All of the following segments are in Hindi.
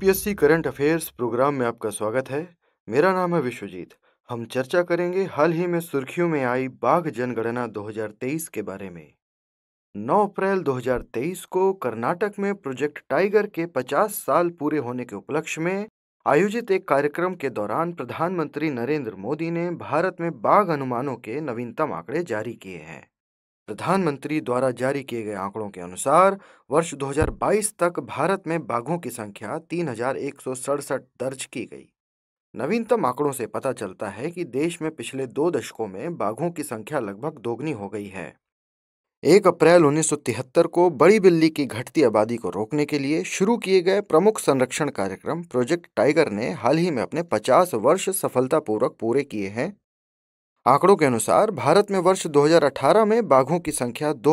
यूपीएससी करंट अफेयर्स प्रोग्राम में आपका स्वागत है मेरा नाम है विश्वजीत हम चर्चा करेंगे हाल ही में सुर्खियों में आई बाघ जनगणना 2023 के बारे में 9 अप्रैल 2023 को कर्नाटक में प्रोजेक्ट टाइगर के 50 साल पूरे होने के उपलक्ष्य में आयोजित एक कार्यक्रम के दौरान प्रधानमंत्री नरेंद्र मोदी ने भारत में बाघ अनुमानों के नवीनतम आंकड़े जारी किए हैं प्रधानमंत्री द्वारा जारी किए गए आंकड़ों के अनुसार वर्ष 2022 तक भारत में बाघों की संख्या तीन दर्ज की गई नवीनतम आंकड़ों से पता चलता है कि देश में पिछले दो दशकों में बाघों की संख्या लगभग दोगुनी हो गई है एक अप्रैल 1973 को बड़ी बिल्ली की घटती आबादी को रोकने के लिए शुरू किए गए प्रमुख संरक्षण कार्यक्रम प्रोजेक्ट टाइगर ने हाल ही में अपने 50 वर्ष सफलतापूर्वक पूरे किए हैं आंकड़ों के अनुसार भारत में वर्ष 2018 में बाघों की संख्या दो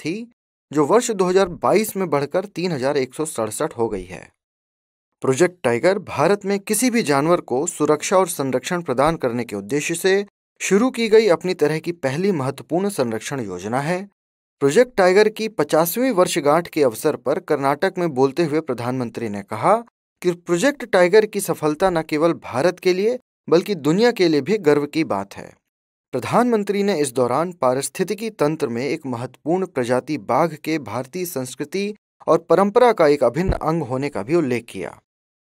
थी जो वर्ष 2022 में बढ़कर तीन हो गई है प्रोजेक्ट टाइगर भारत में किसी भी जानवर को सुरक्षा और संरक्षण प्रदान करने के उद्देश्य से शुरू की गई अपनी तरह की पहली महत्वपूर्ण संरक्षण योजना है प्रोजेक्ट टाइगर की पचासवीं वर्षगांठ के अवसर पर कर्नाटक में बोलते हुए प्रधानमंत्री ने कहा कि प्रोजेक्ट टाइगर की सफलता न केवल भारत के लिए बल्कि दुनिया के लिए भी गर्व की बात है प्रधानमंत्री ने इस दौरान पारिस्थितिकी तंत्र में एक महत्वपूर्ण प्रजाति बाघ के भारतीय संस्कृति और परंपरा का एक अभिन्न अंग होने का भी उल्लेख किया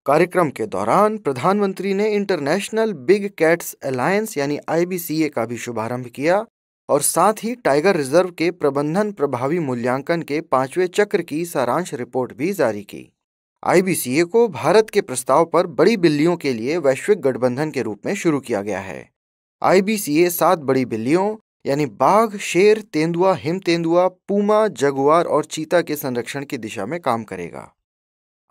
कार्यक्रम के दौरान प्रधानमंत्री ने इंटरनेशनल बिग कैट्स अलायंस यानी आईबीसीए का भी शुभारंभ किया और साथ ही टाइगर रिजर्व के प्रबंधन प्रभावी मूल्यांकन के पांचवें चक्र की सारांश रिपोर्ट भी जारी की आईबीसीए को भारत के प्रस्ताव पर बड़ी बिल्लियों के लिए वैश्विक गठबंधन के रूप में शुरू किया गया है आईबीसीए सात बड़ी बिल्लियों यानी बाघ शेर तेंदुआ हिम तेंदुआ पूमा जगुआर और चीता के संरक्षण की दिशा में काम करेगा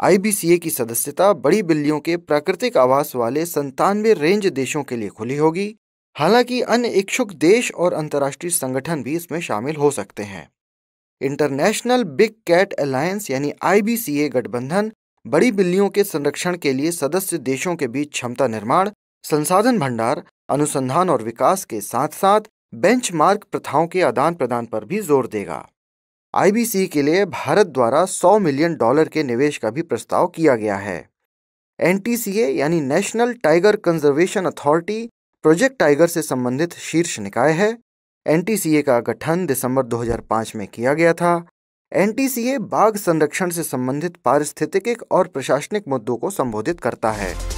आईबीसीए की सदस्यता बड़ी बिल्लियों के प्राकृतिक आवास वाले संतानवे रेंज देशों के लिए खुली होगी हालांकि अन्य इच्छुक देश और अंतर्राष्ट्रीय संगठन भी इसमें शामिल हो सकते हैं इंटरनेशनल बिग कैट अलायंस यानी आईबीसीए गठबंधन बड़ी बिल्लियों के संरक्षण के लिए सदस्य देशों के बीच क्षमता निर्माण संसाधन भंडार अनुसंधान और विकास के साथ साथ बेंचमार्क प्रथाओं के आदान प्रदान पर भी जोर देगा आईबीसी के लिए भारत द्वारा 100 मिलियन डॉलर के निवेश का भी प्रस्ताव किया गया है एनटीसीए यानी National Tiger Conservation Authority Project Tiger से संबंधित शीर्ष निकाय है एनटीसीए का गठन दिसंबर 2005 में किया गया था एनटीसीए बाघ संरक्षण से संबंधित पारिस्थितिक और प्रशासनिक मुद्दों को संबोधित करता है